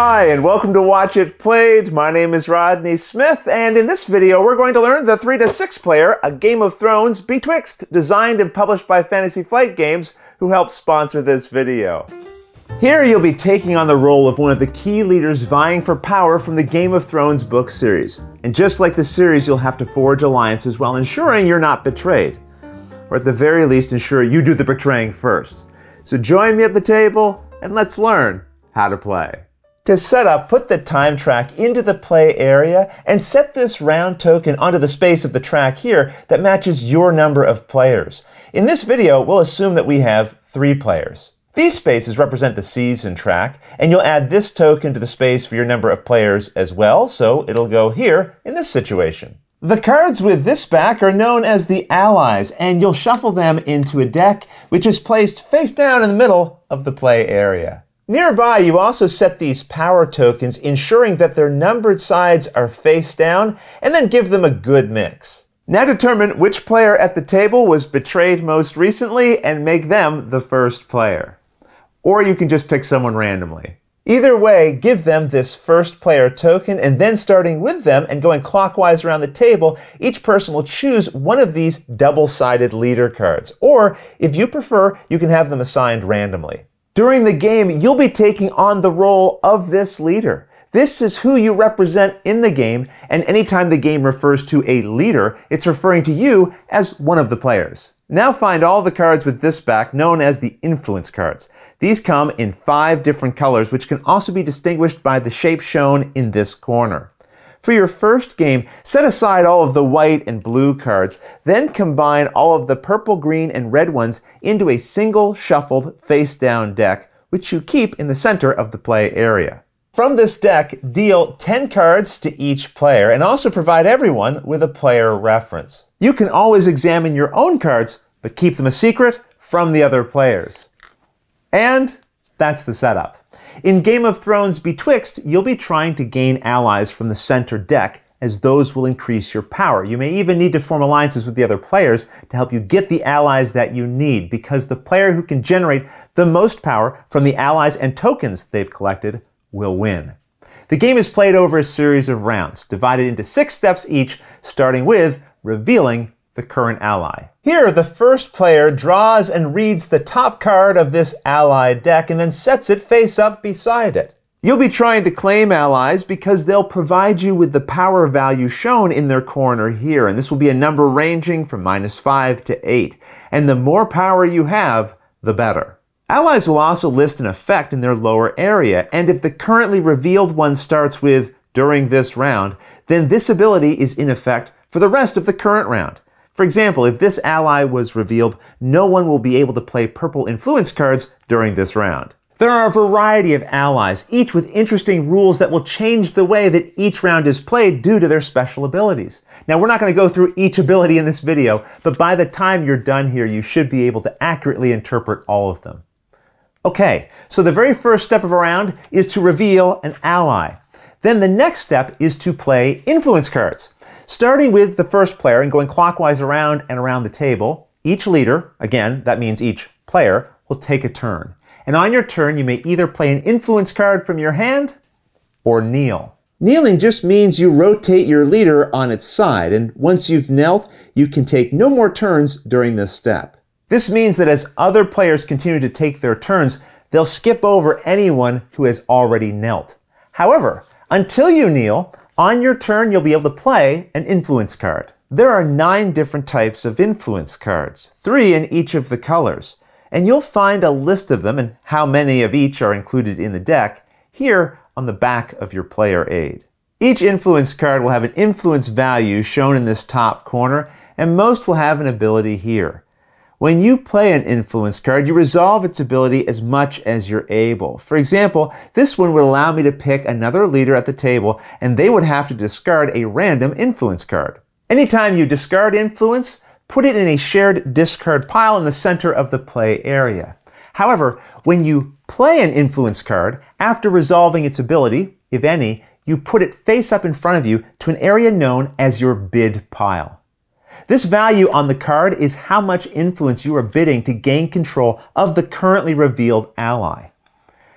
Hi, and welcome to Watch It Played. My name is Rodney Smith, and in this video, we're going to learn the 3 to 6 player, A Game of Thrones Betwixt, designed and published by Fantasy Flight Games, who helped sponsor this video. Here you'll be taking on the role of one of the key leaders vying for power from the Game of Thrones book series. And just like the series, you'll have to forge alliances while ensuring you're not betrayed. Or at the very least, ensure you do the betraying first. So join me at the table, and let's learn how to play. To set up, put the time track into the play area and set this round token onto the space of the track here that matches your number of players. In this video, we'll assume that we have three players. These spaces represent the season track, and you'll add this token to the space for your number of players as well, so it'll go here in this situation. The cards with this back are known as the allies, and you'll shuffle them into a deck, which is placed face down in the middle of the play area. Nearby, you also set these power tokens, ensuring that their numbered sides are face down, and then give them a good mix. Now determine which player at the table was betrayed most recently and make them the first player. Or you can just pick someone randomly. Either way, give them this first player token, and then starting with them and going clockwise around the table, each person will choose one of these double sided leader cards. Or, if you prefer, you can have them assigned randomly. During the game, you'll be taking on the role of this leader. This is who you represent in the game, and anytime the game refers to a leader, it's referring to you as one of the players. Now find all the cards with this back known as the influence cards. These come in five different colors which can also be distinguished by the shape shown in this corner. For your first game, set aside all of the white and blue cards, then combine all of the purple, green, and red ones into a single shuffled face-down deck, which you keep in the center of the play area. From this deck, deal 10 cards to each player and also provide everyone with a player reference. You can always examine your own cards, but keep them a secret from the other players. And that's the setup. In Game of Thrones Betwixt, you'll be trying to gain allies from the center deck, as those will increase your power. You may even need to form alliances with the other players to help you get the allies that you need, because the player who can generate the most power from the allies and tokens they've collected will win. The game is played over a series of rounds, divided into six steps each, starting with revealing the current ally. Here, the first player draws and reads the top card of this allied deck and then sets it face up beside it. You'll be trying to claim allies because they'll provide you with the power value shown in their corner here, and this will be a number ranging from minus 5 to 8. And the more power you have, the better. Allies will also list an effect in their lower area, and if the currently revealed one starts with during this round, then this ability is in effect for the rest of the current round. For example, if this ally was revealed, no one will be able to play purple influence cards during this round. There are a variety of allies, each with interesting rules that will change the way that each round is played due to their special abilities. Now, we're not going to go through each ability in this video, but by the time you're done here, you should be able to accurately interpret all of them. Okay, so the very first step of a round is to reveal an ally. Then the next step is to play influence cards. Starting with the first player and going clockwise around and around the table, each leader, again, that means each player, will take a turn. And on your turn, you may either play an influence card from your hand or kneel. Kneeling just means you rotate your leader on its side, and once you've knelt, you can take no more turns during this step. This means that as other players continue to take their turns, they'll skip over anyone who has already knelt. However, until you kneel, on your turn, you'll be able to play an influence card. There are nine different types of influence cards, three in each of the colors, and you'll find a list of them and how many of each are included in the deck here on the back of your player aid. Each influence card will have an influence value shown in this top corner, and most will have an ability here. When you play an influence card, you resolve its ability as much as you're able. For example, this one would allow me to pick another leader at the table, and they would have to discard a random influence card. Anytime you discard influence, put it in a shared discard pile in the center of the play area. However, when you play an influence card, after resolving its ability, if any, you put it face up in front of you to an area known as your bid pile. This value on the card is how much influence you are bidding to gain control of the currently revealed ally.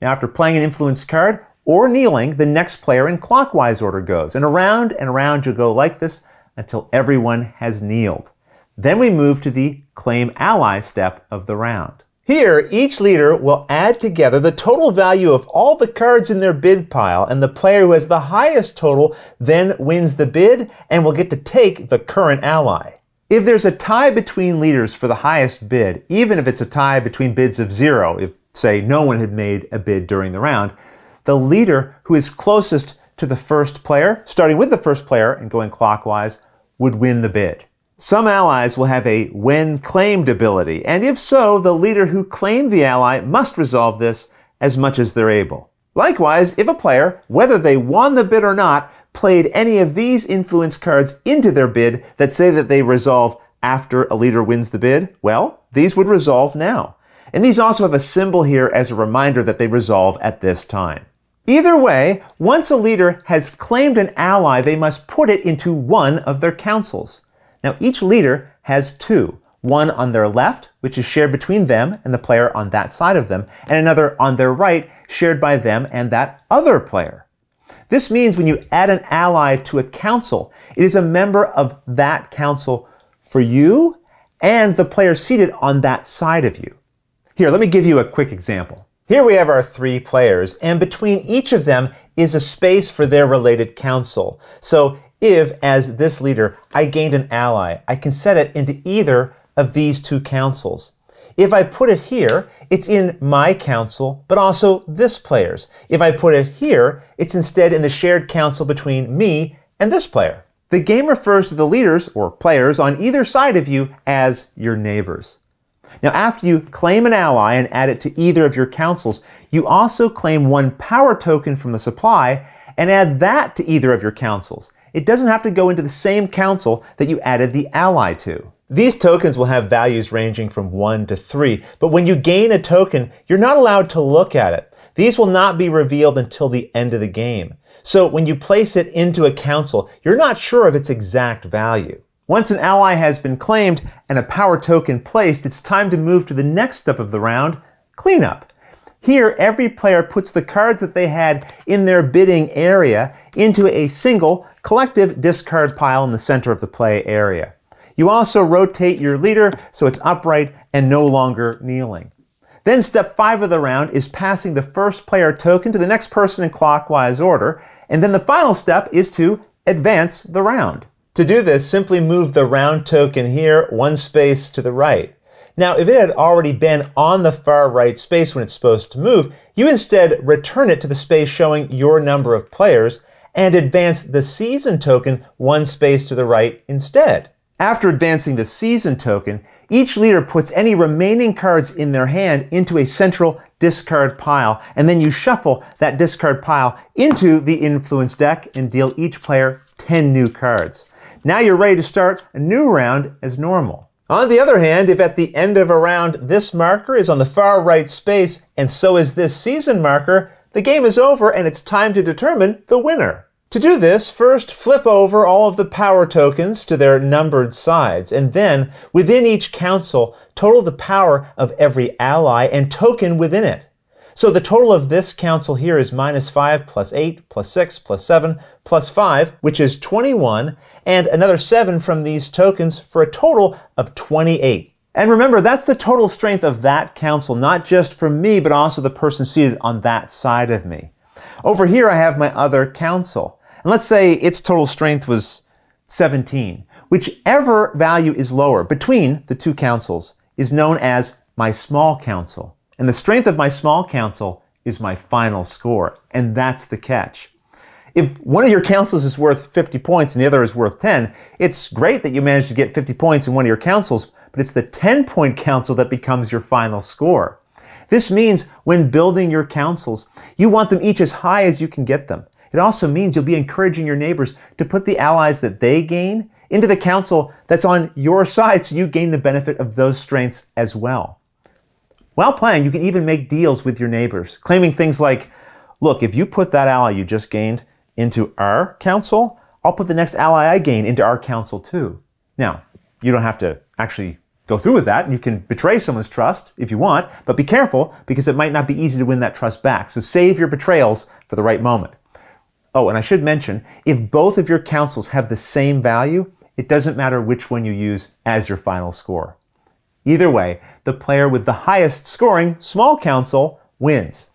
Now, after playing an influence card or kneeling, the next player in clockwise order goes, and around and around you'll go like this until everyone has kneeled. Then we move to the claim ally step of the round. Here, each leader will add together the total value of all the cards in their bid pile, and the player who has the highest total then wins the bid and will get to take the current ally. If there's a tie between leaders for the highest bid, even if it's a tie between bids of zero, if, say, no one had made a bid during the round, the leader who is closest to the first player, starting with the first player and going clockwise, would win the bid. Some allies will have a when claimed ability, and if so, the leader who claimed the ally must resolve this as much as they're able. Likewise, if a player, whether they won the bid or not, played any of these influence cards into their bid that say that they resolve after a leader wins the bid, well, these would resolve now. And these also have a symbol here as a reminder that they resolve at this time. Either way, once a leader has claimed an ally, they must put it into one of their councils. Now each leader has two, one on their left, which is shared between them and the player on that side of them, and another on their right, shared by them and that other player. This means when you add an ally to a council, it is a member of that council for you and the player seated on that side of you. Here, let me give you a quick example. Here we have our three players, and between each of them is a space for their related council. So if, as this leader, I gained an ally, I can set it into either of these two councils. If I put it here, it's in my council, but also this player's. If I put it here, it's instead in the shared council between me and this player. The game refers to the leaders, or players, on either side of you as your neighbors. Now, after you claim an ally and add it to either of your councils, you also claim one power token from the supply and add that to either of your councils it doesn't have to go into the same council that you added the ally to. These tokens will have values ranging from 1 to 3, but when you gain a token, you're not allowed to look at it. These will not be revealed until the end of the game. So when you place it into a council, you're not sure of its exact value. Once an ally has been claimed and a power token placed, it's time to move to the next step of the round, cleanup. Here, every player puts the cards that they had in their bidding area into a single collective discard pile in the center of the play area. You also rotate your leader so it's upright and no longer kneeling. Then step five of the round is passing the first player token to the next person in clockwise order, and then the final step is to advance the round. To do this, simply move the round token here one space to the right. Now, if it had already been on the far right space when it's supposed to move, you instead return it to the space showing your number of players and advance the season token one space to the right instead. After advancing the season token, each leader puts any remaining cards in their hand into a central discard pile, and then you shuffle that discard pile into the influence deck and deal each player 10 new cards. Now you're ready to start a new round as normal. On the other hand, if at the end of a round this marker is on the far right space and so is this season marker, the game is over and it's time to determine the winner. To do this, first flip over all of the power tokens to their numbered sides, and then, within each council, total the power of every ally and token within it. So the total of this council here is minus 5 plus 8 plus 6 plus 7 plus 5, which is 21, and another 7 from these tokens for a total of 28. And remember, that's the total strength of that council, not just for me, but also the person seated on that side of me. Over here, I have my other council. And let's say its total strength was 17. Whichever value is lower between the two councils is known as my small council. And the strength of my small council is my final score. And that's the catch. If one of your councils is worth 50 points and the other is worth 10, it's great that you managed to get 50 points in one of your councils, but it's the 10 point council that becomes your final score. This means when building your councils, you want them each as high as you can get them. It also means you'll be encouraging your neighbors to put the allies that they gain into the council that's on your side so you gain the benefit of those strengths as well. While playing, you can even make deals with your neighbors, claiming things like, look, if you put that ally you just gained into our council, I'll put the next ally I gain into our council too. Now, you don't have to actually go through with that. You can betray someone's trust if you want, but be careful because it might not be easy to win that trust back. So save your betrayals for the right moment. Oh, and I should mention, if both of your councils have the same value, it doesn't matter which one you use as your final score. Either way, the player with the highest scoring small council wins.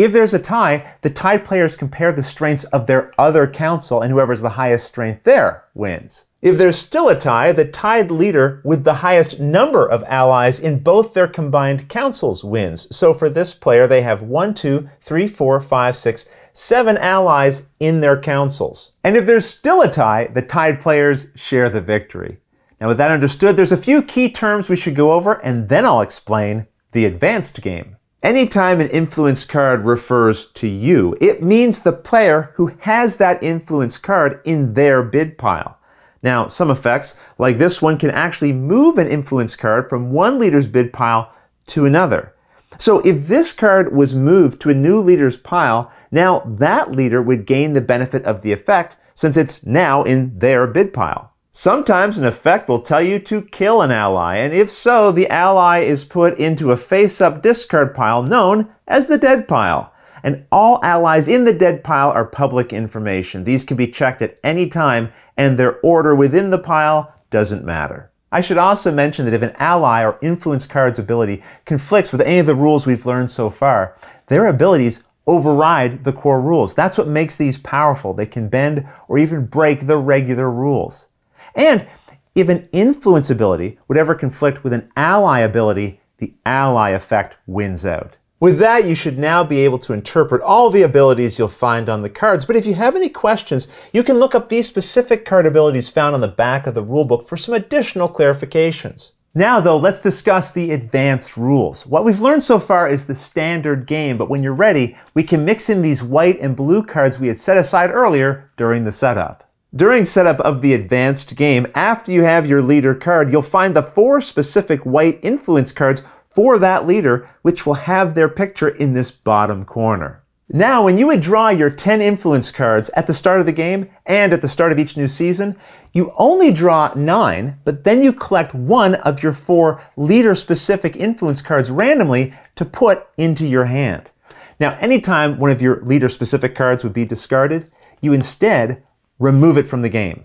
If there's a tie, the tied players compare the strengths of their other council, and whoever's the highest strength there wins. If there's still a tie, the tied leader with the highest number of allies in both their combined councils wins. So for this player, they have 1, 2, 3, 4, 5, 6, 7 allies in their councils. And if there's still a tie, the tied players share the victory. Now with that understood, there's a few key terms we should go over, and then I'll explain the advanced game. Anytime an influence card refers to you, it means the player who has that influence card in their bid pile. Now, some effects, like this one, can actually move an influence card from one leader's bid pile to another. So if this card was moved to a new leader's pile, now that leader would gain the benefit of the effect since it's now in their bid pile. Sometimes an effect will tell you to kill an ally, and if so, the ally is put into a face-up discard pile known as the dead pile. And all allies in the dead pile are public information. These can be checked at any time, and their order within the pile doesn't matter. I should also mention that if an ally or influence card's ability conflicts with any of the rules we've learned so far, their abilities override the core rules. That's what makes these powerful. They can bend or even break the regular rules. And if an influence ability would ever conflict with an ally ability, the ally effect wins out. With that, you should now be able to interpret all the abilities you'll find on the cards. But if you have any questions, you can look up these specific card abilities found on the back of the rulebook for some additional clarifications. Now, though, let's discuss the advanced rules. What we've learned so far is the standard game, but when you're ready, we can mix in these white and blue cards we had set aside earlier during the setup. During setup of the advanced game, after you have your leader card, you'll find the four specific white influence cards for that leader, which will have their picture in this bottom corner. Now, when you would draw your 10 influence cards at the start of the game and at the start of each new season, you only draw nine, but then you collect one of your four leader-specific influence cards randomly to put into your hand. Now, anytime one of your leader-specific cards would be discarded, you instead remove it from the game.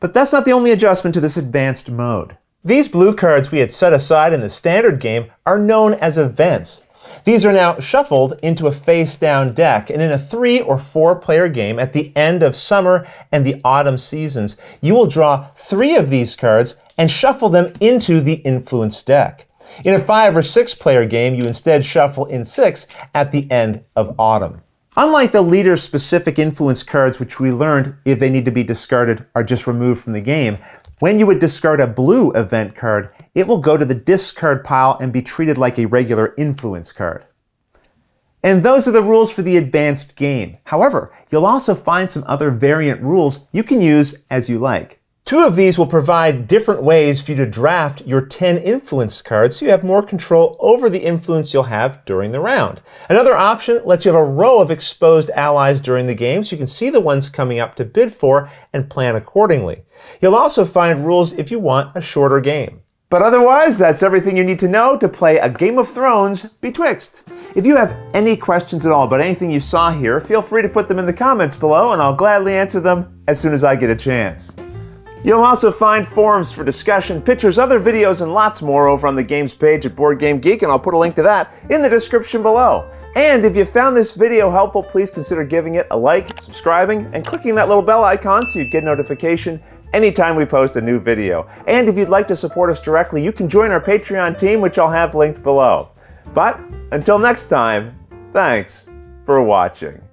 But that's not the only adjustment to this advanced mode. These blue cards we had set aside in the standard game are known as events. These are now shuffled into a face-down deck, and in a three or four-player game at the end of summer and the autumn seasons, you will draw three of these cards and shuffle them into the influence deck. In a five or six-player game, you instead shuffle in six at the end of autumn. Unlike the leader-specific influence cards, which we learned, if they need to be discarded, are just removed from the game, when you would discard a blue event card, it will go to the discard pile and be treated like a regular influence card. And those are the rules for the advanced game. However, you'll also find some other variant rules you can use as you like. Two of these will provide different ways for you to draft your 10 influence cards so you have more control over the influence you'll have during the round. Another option lets you have a row of exposed allies during the game so you can see the ones coming up to bid for and plan accordingly. You'll also find rules if you want a shorter game. But otherwise, that's everything you need to know to play a Game of Thrones Betwixt. If you have any questions at all about anything you saw here, feel free to put them in the comments below and I'll gladly answer them as soon as I get a chance. You'll also find forums for discussion, pictures, other videos, and lots more over on the games page at Board Game Geek, and I'll put a link to that in the description below. And if you found this video helpful, please consider giving it a like, subscribing, and clicking that little bell icon so you get notification anytime we post a new video. And if you'd like to support us directly, you can join our Patreon team, which I'll have linked below. But until next time, thanks for watching.